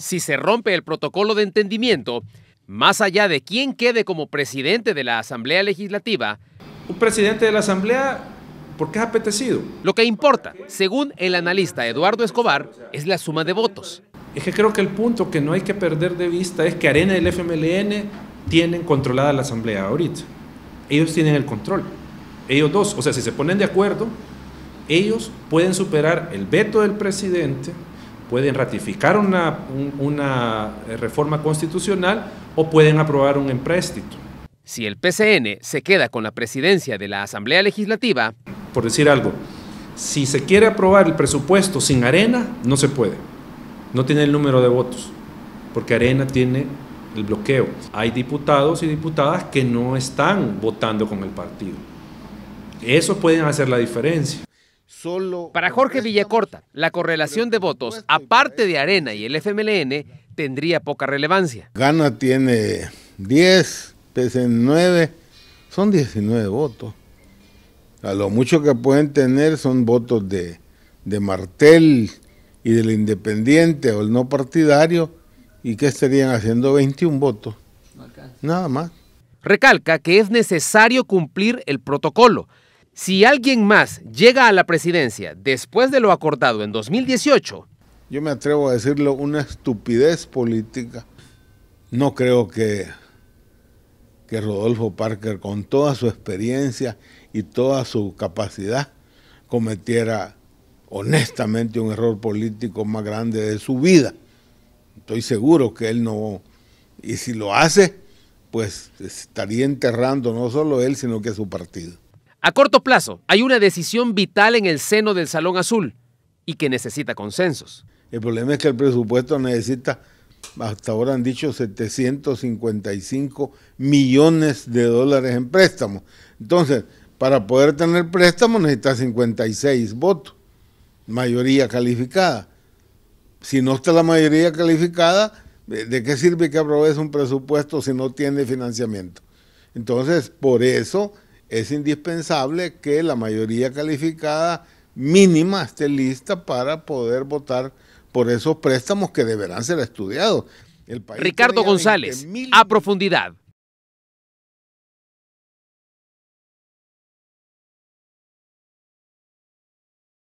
si se rompe el protocolo de entendimiento, más allá de quién quede como presidente de la Asamblea Legislativa. Un presidente de la Asamblea, ¿por qué es apetecido. Lo que importa, según el analista Eduardo Escobar, es la suma de votos. Es que creo que el punto que no hay que perder de vista es que Arena y el FMLN tienen controlada la Asamblea ahorita. Ellos tienen el control. Ellos dos, o sea, si se ponen de acuerdo, ellos pueden superar el veto del presidente pueden ratificar una, una eh, reforma constitucional o pueden aprobar un empréstito. Si el PCN se queda con la presidencia de la Asamblea Legislativa... Por decir algo, si se quiere aprobar el presupuesto sin arena, no se puede. No tiene el número de votos, porque arena tiene el bloqueo. Hay diputados y diputadas que no están votando con el partido. Eso pueden hacer la diferencia. Solo para Jorge Villacorta, la correlación de votos, aparte de Arena y el FMLN, tendría poca relevancia. Gana tiene 10, PC 9, son 19 votos. A lo mucho que pueden tener son votos de, de Martel y del independiente o el no partidario, y que estarían haciendo 21 votos. Nada más. Recalca que es necesario cumplir el protocolo si alguien más llega a la presidencia después de lo acordado en 2018, yo me atrevo a decirlo, una estupidez política. No creo que, que Rodolfo Parker, con toda su experiencia y toda su capacidad, cometiera honestamente un error político más grande de su vida. Estoy seguro que él no, y si lo hace, pues estaría enterrando no solo él, sino que su partido. A corto plazo, hay una decisión vital en el seno del Salón Azul y que necesita consensos. El problema es que el presupuesto necesita, hasta ahora han dicho, 755 millones de dólares en préstamos. Entonces, para poder tener préstamos necesita 56 votos, mayoría calificada. Si no está la mayoría calificada, eh, ¿de qué sirve que apruebes un presupuesto si no tiene financiamiento? Entonces, por eso es indispensable que la mayoría calificada mínima esté lista para poder votar por esos préstamos que deberán ser estudiados. El Ricardo González, a profundidad.